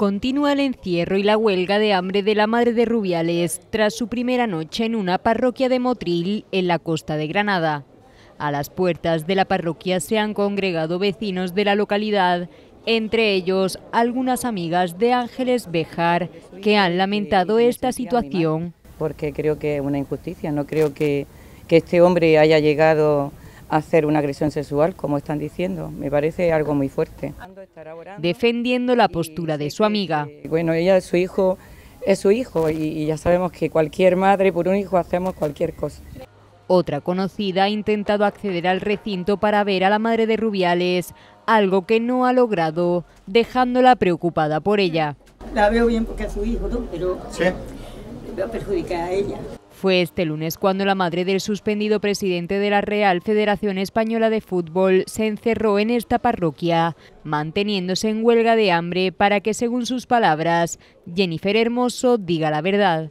Continúa el encierro y la huelga de hambre de la madre de Rubiales tras su primera noche en una parroquia de Motril, en la costa de Granada. A las puertas de la parroquia se han congregado vecinos de la localidad, entre ellos algunas amigas de Ángeles Bejar, que han lamentado esta situación. Porque creo que es una injusticia, no creo que, este hombre haya llegado hacer una agresión sexual, como están diciendo. Me parece algo muy fuerte. Defendiendo la postura de su amiga. Bueno, ella, es su hijo, es su hijo y, ya sabemos que cualquier madre por un hijo hacemos cualquier cosa. Otra conocida ha intentado acceder al recinto para ver a la madre de Rubiales, algo que no ha logrado, dejándola preocupada por ella. La veo bien porque es su hijo, Pero sí. veo a perjudicar a ella. Fue este lunes cuando la madre del suspendido presidente de la Real Federación Española de Fútbol se encerró en esta parroquia, manteniéndose en huelga de hambre para que, según sus palabras, Jennifer Hermoso diga la verdad.